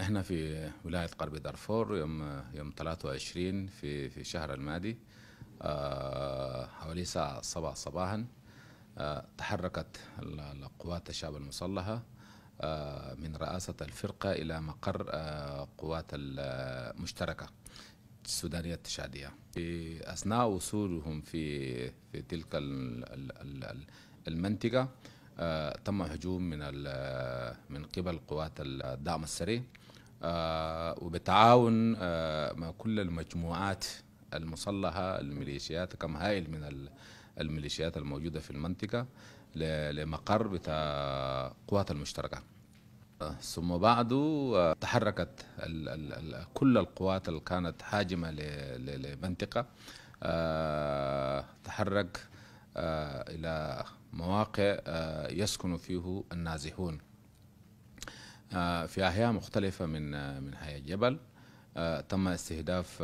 احنا في ولايه غرب دارفور يوم يوم 23 في في شهر الماضي آه، حوالي الساعه 7 صباحا آه، تحركت القوات الشعب المسلحه آه، من رئاسة الفرقة إلى مقر قوات المشتركة السودانية التشادية في أثناء وصولهم في في تلك المنطقة آه، تم هجوم من آه، من قبل قوات آه، الدعم السري وبتعاون مع كل المجموعات المسلحة الميليشيات كم هائل من الميليشيات الموجودة في المنطقة لمقر بتاع قوات المشتركة ثم بعده تحركت كل القوات اللي كانت حاجمة لمنطقة تحرك إلى مواقع آه، يسكن فيه النازحون آه، في أحياء مختلفة من آه، من حي الجبل تم استهداف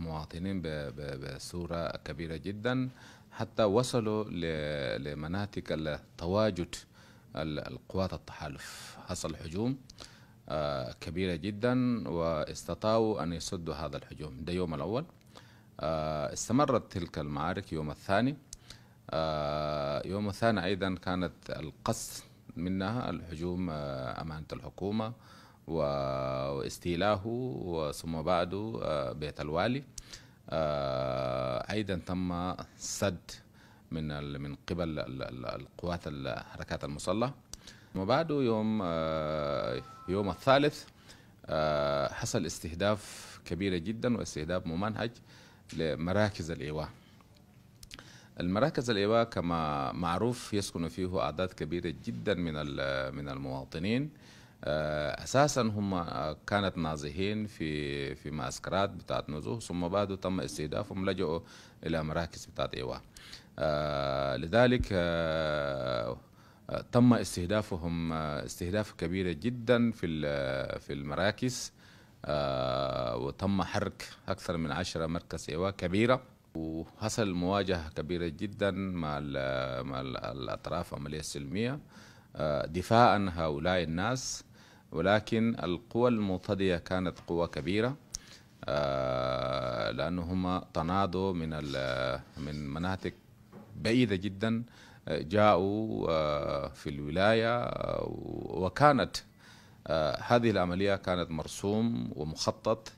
مواطنين بصورة كبيرة جدا حتى وصلوا لمناطق التواجد القوات التحالف حصل هجوم كبيرة جدا واستطاعوا أن يسدوا هذا الهجوم ده يوم الأول استمرت تلك المعارك يوم الثاني آه، يوم الثاني أيضا كانت القص منها الهجوم آه، أمانة الحكومة واستيلاه ثم بعده آه، بيت الوالي أيضا تم سد من من قبل القوات الحركات المسلحة بعده يوم يوم الثالث حصل استهداف كبيرة جدا واستهداف ممنهج لمراكز الإيواء المراكز الإيواء كما معروف يسكن فيه أعداد كبيرة جدا من من المواطنين آه، اساسا هم كانت نازحين في في معسكرات بتاعت نزوه ثم بعده تم استهدافهم لجؤوا الى مراكز بتاعت ايواء آه، لذلك آه، تم استهدافهم استهداف كبير جدا في في المراكز وتم حرق اكثر من عشرة مركز ايواء كبيره وحصل مواجهة كبيرة جدا مع الـ مع الـ الأطراف العملية السلمية آه، دفاعا هؤلاء الناس ولكن القوى المضطهدة كانت قوة كبيرة آه، لأنه هم تناضوا من من مناطق بعيدة جدا آه، جاءوا في الولاية وكانت هذه العملية كانت مرسوم ومخطط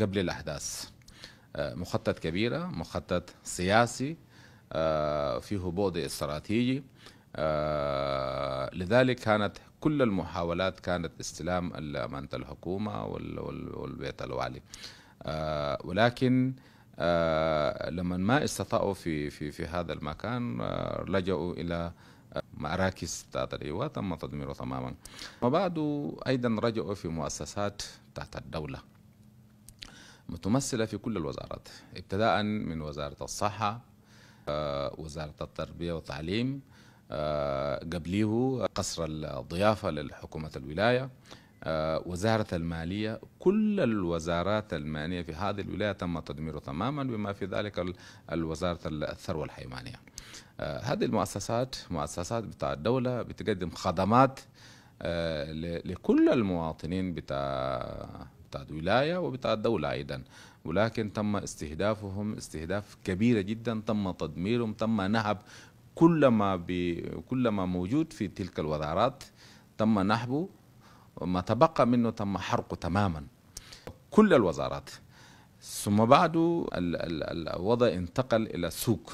قبل الأحداث آه، مخطط كبيرة مخطط سياسي آه، فيه بعد استراتيجي آه، لذلك كانت كل المحاولات كانت استلام أمانة الحكومة والبيت الوالي ولكن لما ما استطاعوا في في في هذا المكان لجأوا إلى مراكز تحت الإيواء تم تدميره تماما وبعد أيضا رجعوا في مؤسسات تحت الدولة متمثلة في كل الوزارات ابتداء من وزارة الصحة آه، وزارة التربية والتعليم آه، قبليه قصر الضيافة لحكومة الولاية آه، وزارة المالية كل الوزارات المالية في هذه الولاية تم تدميره تماما بما في ذلك الوزارة الثروة الحيوانية هذه المؤسسات مؤسسات بتاع الدولة بتقدم خدمات لكل المواطنين بتاع بتاعت ولاية وبتاعت دولة أيضا ولكن تم استهدافهم استهداف كبير جدا تم تدميرهم تم نهب كل ما كل ما موجود في تلك الوزارات تم نحبه وما تبقى منه تم حرقه تماما كل الوزارات ثم بعده الوضع انتقل إلى سوق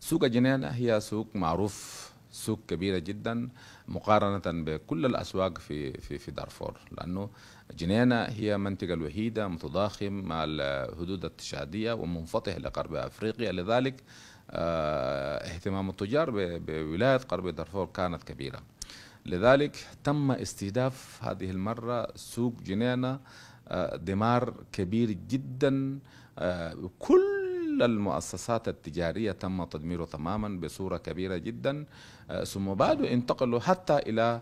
سوق جنينة هي سوق معروف سوق كبيرة جدا مقارنة بكل الأسواق في في في دارفور لأنه جنينة هي منطقة الوحيدة متضاخم مع الحدود التشادية ومنفتح لقرب أفريقيا لذلك آه، اهتمام التجار بولاية قرب دارفور كانت كبيرة لذلك تم استهداف هذه المرة سوق جنينة آه، دمار كبير جدا آه، كل المؤسسات التجارية تم تدميره تماما بصورة كبيرة جدا ثم بعد انتقلوا حتى إلى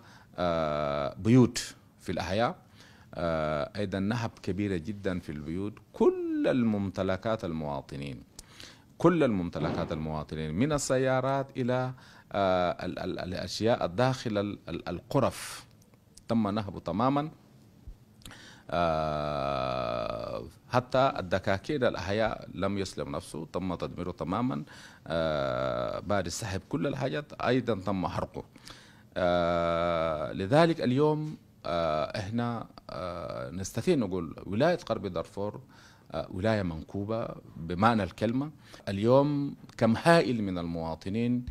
بيوت في الأحياء آه، أيضا نهب كبيرة جدا في البيوت كل الممتلكات المواطنين كل الممتلكات المواطنين من السيارات إلى آه، الأشياء الداخل القرف تم نهبه تماما آه حتى الدكاكين الأحياء لم يسلم نفسه تم تدميره تماما آه بعد سحب كل الحاجات أيضا تم حرقه آه لذلك اليوم احنا آه، آه، نستطيع نقول ولاية غرب دارفور آه، ولاية منكوبة بمعنى الكلمة اليوم كم هائل من المواطنين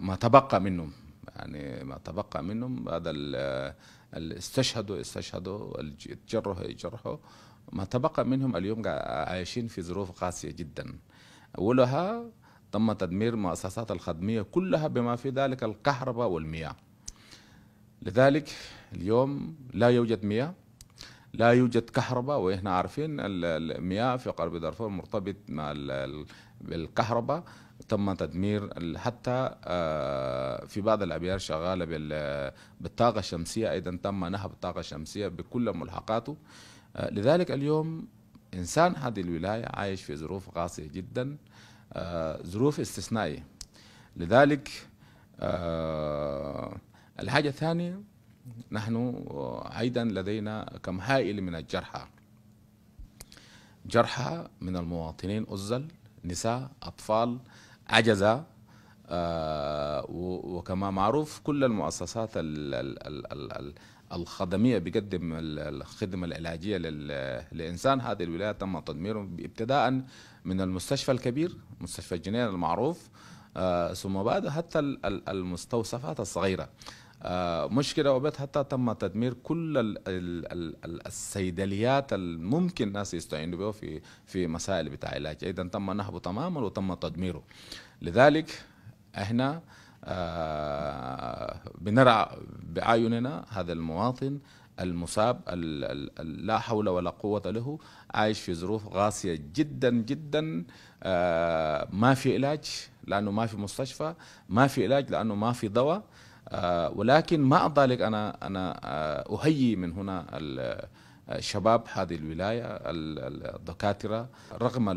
ما تبقى منهم يعني ما تبقى منهم هذا اللي استشهدوا استشهدوا اللي تجرحوا يجرحوا ما تبقى منهم اليوم عايشين في ظروف قاسية جدا ولها تم تدمير مؤسسات الخدمية كلها بما في ذلك الكهرباء والمياه لذلك اليوم لا يوجد مياه لا يوجد كهرباء واحنا عارفين المياه في قرب دارفور مرتبط مع بالكهرباء تم تدمير حتى آه، في بعض الابيار شغاله بالطاقه الشمسيه ايضا تم نهب الطاقه الشمسيه بكل ملحقاته آه، لذلك اليوم انسان هذه الولايه عايش في ظروف قاسيه جدا آه، ظروف استثنائيه لذلك آه الحاجة الثانية نحن أيضا لدينا كم هائل من الجرحى جرحى من المواطنين أزل نساء أطفال عجزة آه، وكما معروف كل المؤسسات ال ال ال الخدمية بقدم الخدمة العلاجية للإنسان هذه الولاية تم تدميرهم ابتداء من المستشفى الكبير مستشفى الجنين المعروف آه، ثم بعد حتى المستوصفات الصغيرة آه، مشكلة وبيت حتى تم تدمير كل الصيدليات الممكن الناس يستعينوا به في في مسائل بتاع علاج إذا تم نهبه تماما وتم تدميره لذلك احنا آه، بنرى بأعيننا هذا المواطن المصاب لا حول ولا قوة له عايش في ظروف قاسية جدا جدا آه، ما في علاج لأنه ما في مستشفى ما في علاج لأنه ما في دواء آه، ولكن مع ذلك انا انا آه، اهيئ من هنا آه، الشباب هذه الولايه الدكاتره رغم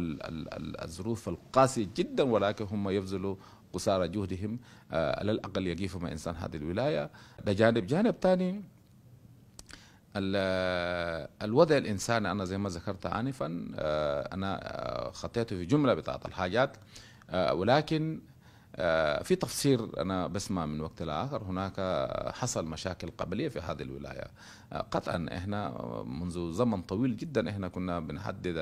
الظروف القاسيه جدا ولكن هم يبذلوا قصارى جهدهم على الاقل مع انسان هذه الولايه ده جانب جانب ثاني الوضع الانساني انا زي ما ذكرت عنفا انا خطيته في جمله بتاعت الحاجات ولكن آه، في تفسير أنا بسمع من وقت لآخر هناك حصل مشاكل قبلية في هذه الولاية آه، قطعا إحنا منذ زمن طويل جدا إحنا كنا بنحدد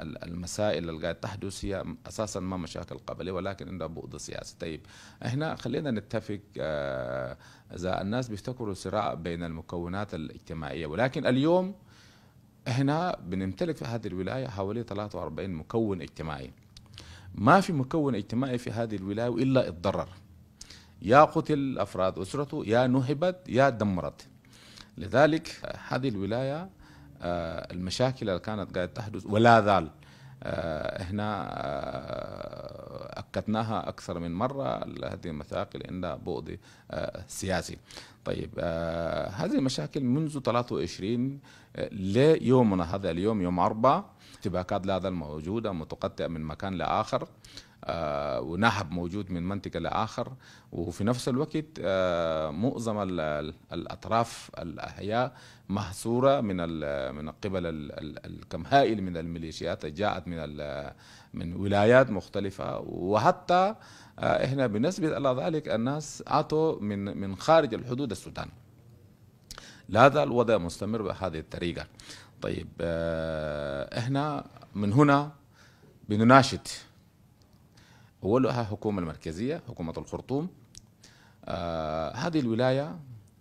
المسائل اللي قاعد تحدث هي اساسا ما مشاكل قبليه ولكن عندها بعد سياسي طيب احنا خلينا نتفق آه، اذا الناس بيفتكروا صراع بين المكونات الاجتماعيه ولكن اليوم احنا بنمتلك في هذه الولايه حوالي 43 مكون اجتماعي ما في مكون اجتماعي في هذه الولاية إلا اتضرر يا قتل أفراد أسرته يا نهبت يا دمرت لذلك آه، هذه الولاية آه، المشاكل اللي كانت قاعدة تحدث ولا زال آه، هنا اكدناها اكثر من مره هذه المشاكل عندها بعد سياسي. طيب هذه المشاكل منذ 23 ليومنا هذا اليوم يوم 4 اشتباكات لا زال موجودة متقطعة من مكان لآخر آه ونهب موجود من منطقة لآخر وفي نفس الوقت آه معظم الأطراف الأحياء محصورة من من قبل الكم هائل من الميليشيات جاءت من من ولايات مختلفة وحتى آه احنا بالنسبة إلى ذلك الناس أتوا من من خارج الحدود السودان لا الوضع مستمر بهذه الطريقة طيب آه، احنا من هنا بنناشد اولها الحكومه المركزيه حكومه الخرطوم آه هذه الولايه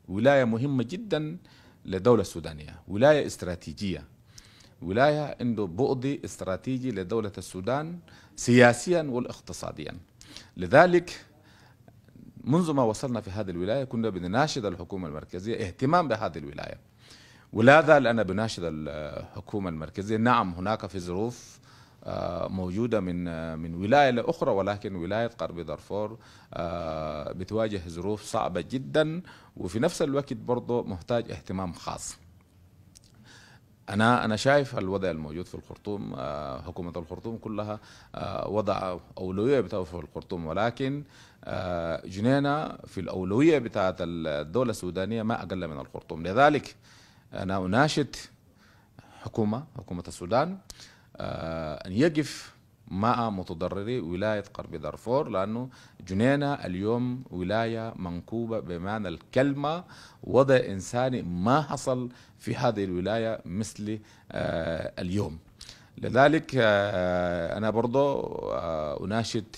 ولايه مهمه جدا للدوله السودانيه ولايه استراتيجيه ولايه عنده بعد استراتيجي لدوله السودان سياسيا واقتصاديا لذلك منذ ما وصلنا في هذه الولايه كنا بنناشد الحكومه المركزيه اهتمام بهذه الولايه ولا زال أنا بناشد الحكومة المركزية نعم هناك في ظروف آه، موجودة من آه، من ولاية لأخرى ولكن ولاية قرب دارفور آه، بتواجه ظروف صعبة جدا وفي نفس الوقت برضه محتاج اهتمام خاص أنا أنا شايف الوضع الموجود في الخرطوم حكومة الخرطوم كلها وضع أولوية بتاعه في الخرطوم ولكن جنينة في الأولوية بتاعت الدولة السودانية ما أقل من الخرطوم لذلك أنا أناشد حكومة حكومة السودان آه، أن يقف مع متضرري ولاية قرب دارفور لأنه جنينة اليوم ولاية منكوبة بمعنى الكلمة وضع إنساني ما حصل في هذه الولاية مثل آه، اليوم لذلك آه، أنا برضو أناشد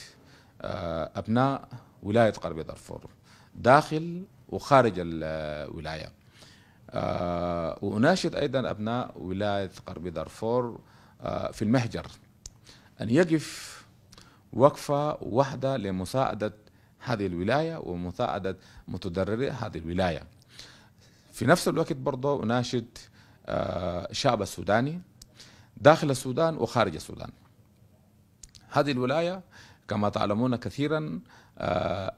أبناء ولاية قرب دارفور داخل وخارج الولاية آه، وأناشد أيضا أبناء ولاية غرب دارفور آه، في المهجر أن يقف وقفة واحدة لمساعدة هذه الولاية ومساعدة متضرري هذه الولاية في نفس الوقت برضه أناشد الشعب آه، السوداني داخل السودان وخارج السودان هذه الولاية كما تعلمون كثيرا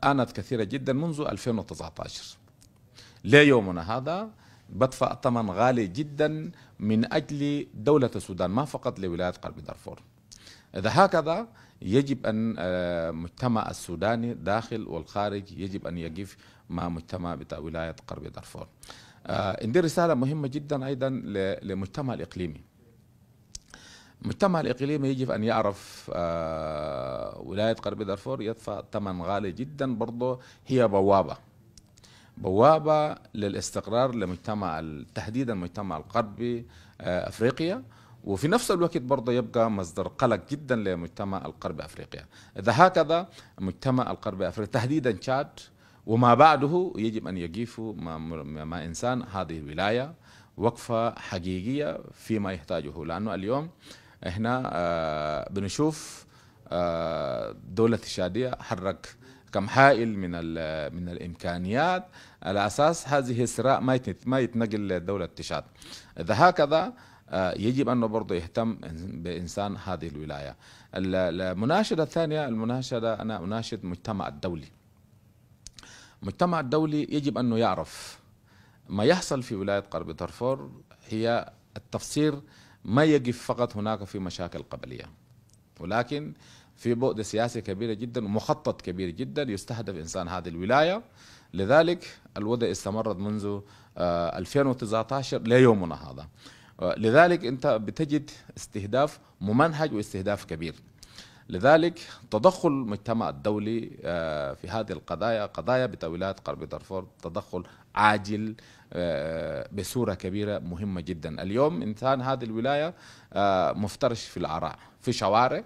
آنت كثيرة جدا منذ 2019 ليومنا هذا بدفع ثمن غالي جدا من أجل دولة السودان ما فقط لولاية قلب دارفور إذا هكذا يجب أن المجتمع آه، السوداني داخل والخارج يجب أن يقف مع مجتمع بتاع ولاية قرب دارفور آه، عندي رسالة مهمة جدا أيضا للمجتمع الإقليمي المجتمع الإقليمي يجب أن يعرف آه، ولاية قرب دارفور يدفع ثمن غالي جدا برضه هي بوابة بوابه للاستقرار لمجتمع تحديدا المجتمع الغربي آه، افريقيا وفي نفس الوقت برضه يبقى مصدر قلق جدا لمجتمع القرب افريقيا اذا هكذا مجتمع القرب افريقيا تحديدا تشاد وما بعده يجب ان يقيف ما, مع انسان هذه الولايه وقفه حقيقيه فيما يحتاجه لانه اليوم احنا آه، بنشوف آه، دولة الشادية حرك كم هائل من من الامكانيات على اساس هذه الصراع ما ما يتنقل لدوله تشاد اذا هكذا آه، يجب انه برضه يهتم بانسان هذه الولايه المناشده الثانيه المناشده انا اناشد المجتمع الدولي المجتمع الدولي يجب انه يعرف ما يحصل في ولايه قرب دارفور هي التفسير ما يقف فقط هناك في مشاكل قبليه ولكن في بعد سياسي كبير جدا ومخطط كبير جدا يستهدف انسان هذه الولايه لذلك الوضع استمرت منذ 2019 آه، ليومنا هذا آه، لذلك انت بتجد استهداف ممنهج واستهداف كبير لذلك تدخل المجتمع الدولي آه، في هذه القضايا قضايا بتولات قرب دارفور تدخل عاجل بصوره كبيره مهمه جدا اليوم انسان هذه الولايه مفترش في العراء في شوارع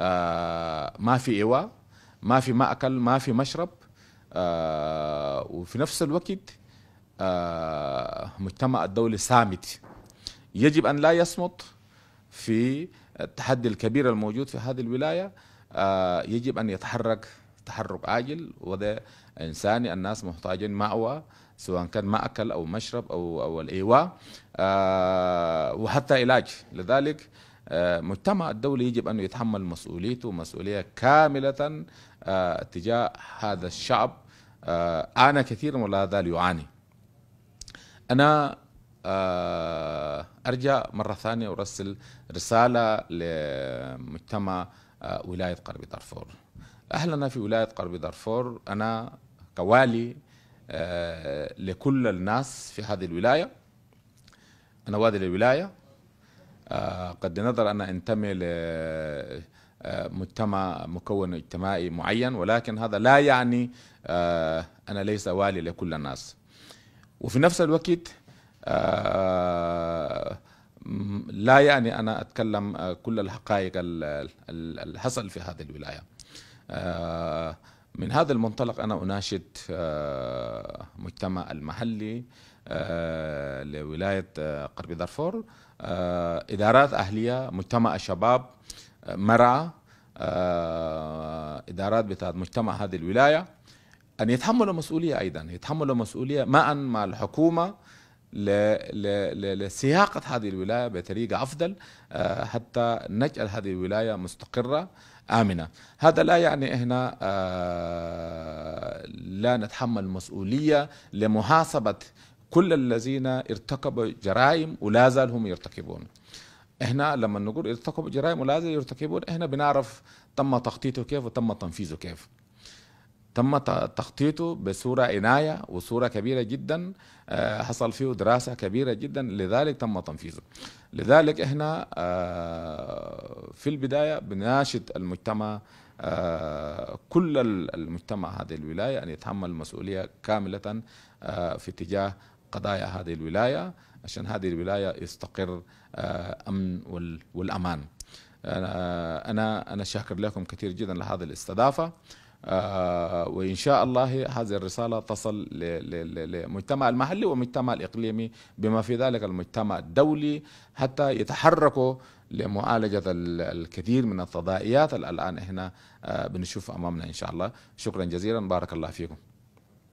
آه، ما في ايواء ما في مأكل ما في مشرب آه، وفي نفس الوقت آه، مجتمع الدولي صامت يجب أن لا يصمت في التحدي الكبير الموجود في هذه الولاية يجب أن يتحرك تحرك عاجل وده إنساني الناس محتاجين مأوى سواء كان مأكل أو مشرب أو أو الإيواء وحتى علاج لذلك آه، مجتمع الدولي يجب أن يتحمل مسؤوليته مسؤولية كاملة آه، تجاه هذا الشعب آه، أنا كثيرا ولا زال يعاني أنا أرجع مرة ثانية أرسل رسالة لمجتمع ولاية قرب دارفور أهلنا في ولاية قرب دارفور أنا كوالي لكل الناس في هذه الولاية أنا والي للولاية آه، قد نظر أن أنتمي لمجتمع آه، مكون اجتماعي معين ولكن هذا لا يعني آه، أنا ليس والي لكل الناس وفي نفس الوقت لا يعني أنا أتكلم كل الحقائق الحصل في هذه الولاية من هذا المنطلق أنا أناشد آه، مجتمع المحلي آه، لولاية آه، قرب دارفور إدارات أهلية مجتمع الشباب مرعى إدارات بتاعت مجتمع هذه الولاية أن يتحملوا مسؤولية أيضا يتحملوا مسؤولية معا مع الحكومة لسياقة هذه الولاية بطريقة أفضل حتى نجعل هذه الولاية مستقرة آمنة هذا لا يعني إحنا آه، لا نتحمل مسؤولية لمحاسبة كل الذين ارتكبوا جرائم ولا زال هم يرتكبون احنا لما نقول ارتكبوا جرائم ولا زال يرتكبون احنا بنعرف تم تخطيطه كيف وتم تنفيذه كيف تم تخطيطه بصورة عناية وصورة كبيرة جدا آه، حصل فيه دراسة كبيرة جدا لذلك تم تنفيذه لذلك احنا آه، في البداية بناشد المجتمع آه، كل المجتمع هذه الولاية أن يتحمل مسؤولية كاملة في اتجاه قضايا هذه الولاية عشان هذه الولاية يستقر أمن والأمان أنا أنا شاكر لكم كثير جدا لهذه الاستضافة آه، وإن شاء الله هذه الرسالة تصل للمجتمع المحلي والمجتمع الإقليمي بما في ذلك المجتمع الدولي حتى يتحركوا لمعالجة الكثير من التضائيات الآن إحنا آه، بنشوف أمامنا إن شاء الله شكرا جزيلا بارك الله فيكم